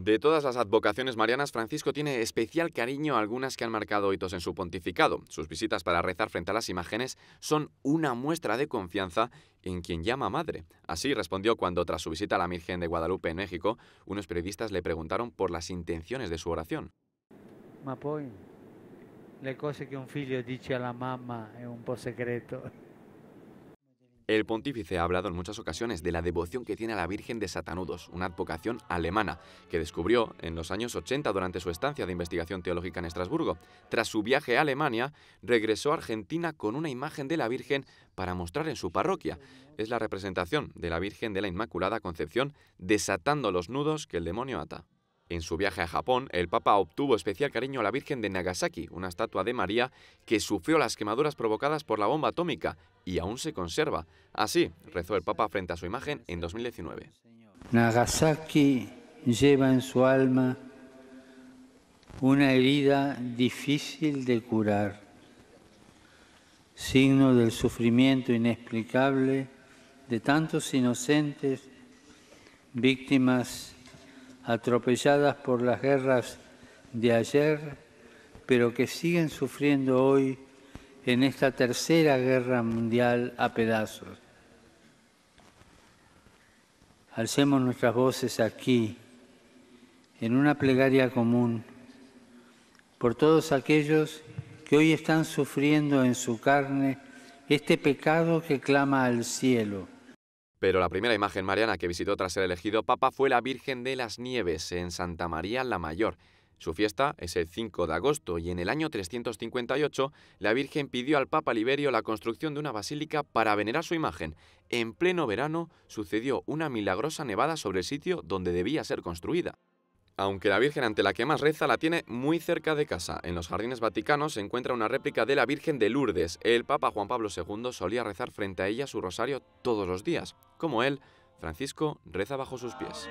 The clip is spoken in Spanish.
De todas las advocaciones marianas, Francisco tiene especial cariño a algunas que han marcado hitos en su pontificado. Sus visitas para rezar frente a las imágenes son una muestra de confianza en quien llama madre. Así respondió cuando, tras su visita a la Virgen de Guadalupe en México, unos periodistas le preguntaron por las intenciones de su oración. le cose que un dice la mamá es un po' secreto. El pontífice ha hablado en muchas ocasiones de la devoción que tiene a la Virgen de Satanudos, una advocación alemana que descubrió en los años 80 durante su estancia de investigación teológica en Estrasburgo. Tras su viaje a Alemania, regresó a Argentina con una imagen de la Virgen para mostrar en su parroquia. Es la representación de la Virgen de la Inmaculada Concepción desatando los nudos que el demonio ata. En su viaje a Japón, el Papa obtuvo especial cariño a la Virgen de Nagasaki, una estatua de María que sufrió las quemaduras provocadas por la bomba atómica y aún se conserva. Así rezó el Papa frente a su imagen en 2019. Nagasaki lleva en su alma una herida difícil de curar, signo del sufrimiento inexplicable de tantos inocentes, víctimas atropelladas por las guerras de ayer, pero que siguen sufriendo hoy en esta tercera guerra mundial a pedazos. Alcemos nuestras voces aquí, en una plegaria común, por todos aquellos que hoy están sufriendo en su carne este pecado que clama al cielo pero la primera imagen mariana que visitó tras ser elegido papa fue la Virgen de las Nieves en Santa María la Mayor. Su fiesta es el 5 de agosto y en el año 358 la Virgen pidió al Papa Liberio la construcción de una basílica para venerar su imagen. En pleno verano sucedió una milagrosa nevada sobre el sitio donde debía ser construida aunque la Virgen ante la que más reza la tiene muy cerca de casa. En los jardines vaticanos se encuentra una réplica de la Virgen de Lourdes. El Papa Juan Pablo II solía rezar frente a ella su rosario todos los días. Como él, Francisco reza bajo sus pies.